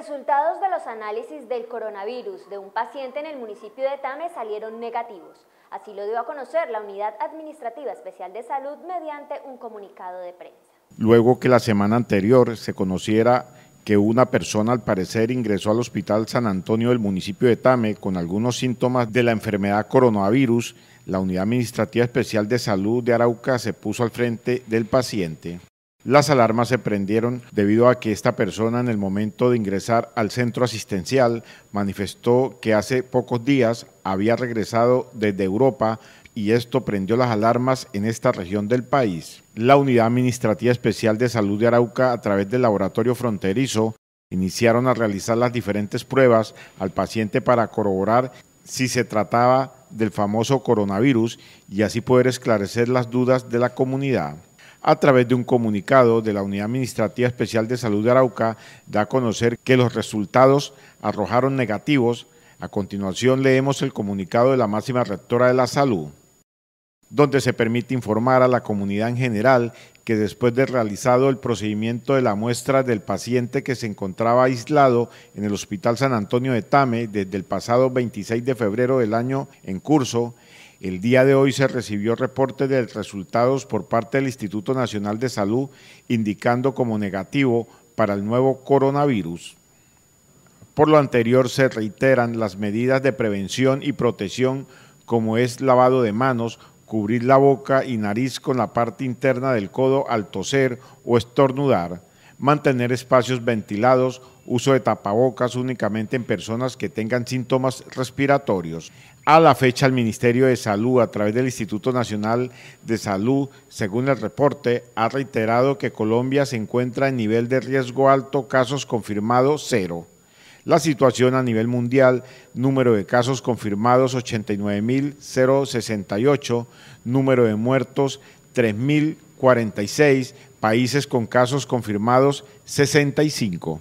Resultados de los análisis del coronavirus de un paciente en el municipio de Tame salieron negativos. Así lo dio a conocer la Unidad Administrativa Especial de Salud mediante un comunicado de prensa. Luego que la semana anterior se conociera que una persona al parecer ingresó al Hospital San Antonio del municipio de Tame con algunos síntomas de la enfermedad coronavirus, la Unidad Administrativa Especial de Salud de Arauca se puso al frente del paciente. Las alarmas se prendieron debido a que esta persona en el momento de ingresar al centro asistencial manifestó que hace pocos días había regresado desde Europa y esto prendió las alarmas en esta región del país. La Unidad Administrativa Especial de Salud de Arauca a través del Laboratorio Fronterizo iniciaron a realizar las diferentes pruebas al paciente para corroborar si se trataba del famoso coronavirus y así poder esclarecer las dudas de la comunidad. A través de un comunicado de la Unidad Administrativa Especial de Salud de Arauca, da a conocer que los resultados arrojaron negativos. A continuación leemos el comunicado de la máxima rectora de la salud donde se permite informar a la comunidad en general que después de realizado el procedimiento de la muestra del paciente que se encontraba aislado en el Hospital San Antonio de Tame desde el pasado 26 de febrero del año en curso, el día de hoy se recibió reporte de resultados por parte del Instituto Nacional de Salud indicando como negativo para el nuevo coronavirus. Por lo anterior se reiteran las medidas de prevención y protección como es lavado de manos, cubrir la boca y nariz con la parte interna del codo al toser o estornudar, mantener espacios ventilados, uso de tapabocas únicamente en personas que tengan síntomas respiratorios. A la fecha, el Ministerio de Salud, a través del Instituto Nacional de Salud, según el reporte, ha reiterado que Colombia se encuentra en nivel de riesgo alto, casos confirmados cero. La situación a nivel mundial, número de casos confirmados 89.068, número de muertos 3.000. 46, países con casos confirmados 65.